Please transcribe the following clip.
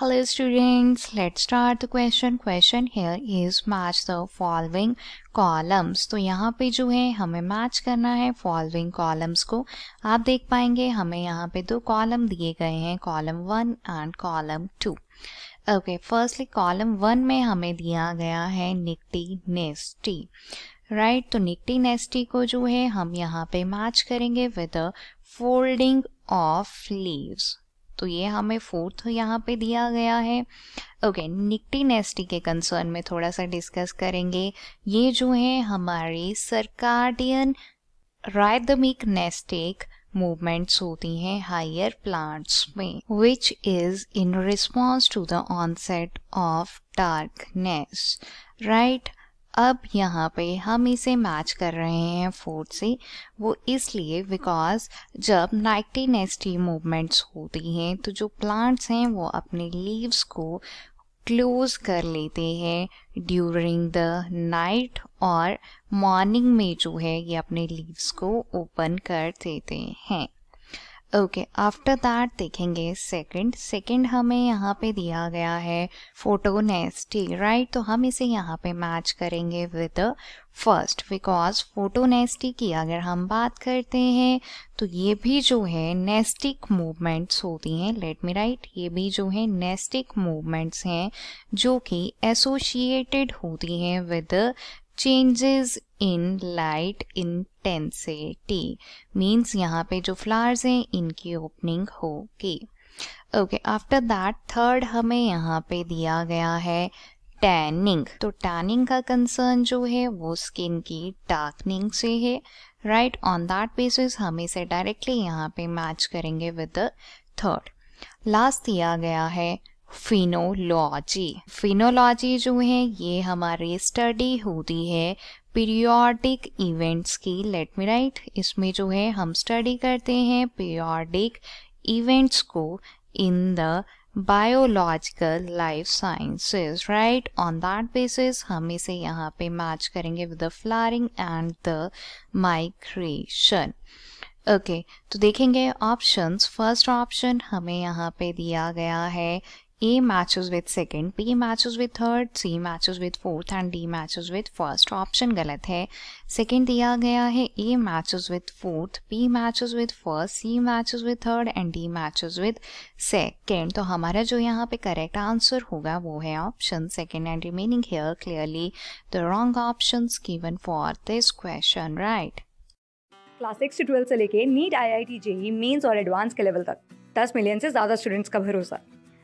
Hello students, let's start the question. Question here is match the following columns तो यहाँ पे जो है हमें मैच करना है फॉलोइंग कॉलम्स को आप देख पाएंगे हमें यहाँ पे दो कॉलम दिए गए हैं column one and column two okay firstly column one में हमें दिया गया है निकटी नेस्टी राइट right, तो निकटी नेस्टी को जो है हम यहाँ पे मैच करेंगे विद फोल्डिंग ऑफ लीव्स तो ये हमें फोर्थ यहाँ पे दिया गया है ओके निकटी नेस्टी के कंसर्न में थोड़ा सा डिस्कस करेंगे ये जो है हमारे सरकार्डियन राइदमिक नेस्टिक मूवमेंट्स होती हैं हायर प्लांट्स में which is in response to the onset of darkness right अब यहाँ पे हम इसे मैच कर रहे हैं फोर से वो इसलिए बिकॉज जब नेस्टी मूवमेंट्स होती हैं तो जो प्लांट्स हैं वो अपने लीव्स को क्लोज कर लेते हैं ड्यूरिंग द नाइट और मॉर्निंग में जो है ये अपने लीव्स को ओपन कर देते हैं ओके आफ्टर दैट देखेंगे सेकंड सेकंड हमें यहाँ पे दिया गया है फोटो नेस्टी राइट तो हम इसे यहाँ पे मैच करेंगे with first because photonasty की अगर हम बात करते हैं तो ये भी जो है नेस्टिक मूवमेंट्स होती हैं लेट मी राइट ये भी जो है नेस्टिक मूवमेंट्स हैं जो कि एसोशिएटेड होती हैं with changes in light intensity means यहाँ पे जो फ्लावर्स हैं इनकी ओपनिंग होगी ओके आफ्टर दैट थर्ड हमें यहाँ पे दिया गया है टैनिंग तो टैनिंग का कंसर्न जो है वो स्किन की डार्कनिंग से है राइट ऑन दैट बेसिस हम इसे डायरेक्टली यहाँ पे मैच करेंगे विद द थर्ड लास्ट दिया गया है फिनोलॉजी फिनोलॉजी जो है ये हमारी स्टडी होती है पीरियोडिक इवेंट्स की लेट मी राइट इसमें जो है हम स्टडी करते हैं पीरियोडिक इवेंट्स को in the biological life sciences right on that basis हम इसे यहाँ पे मैच करेंगे with the flowering and the migration okay तो देखेंगे ऑप्शंस फर्स्ट ऑप्शन हमें यहाँ पे दिया गया है A matches with second, B matches with third, C matches with fourth and D matches with first. Option गलत है Second दिया गया है A matches with fourth, B matches with first, C matches with third and D matches with second. तो हमारा जो यहाँ पे correct answer होगा वो है option second and remaining here clearly the wrong options given for this question, right? Class six से twelfth से लेके NEET I I T JEE mains और एडवांस के लेवल तक 10 मिलियन से ज़्यादा स्टूडेंट्स का भरोसा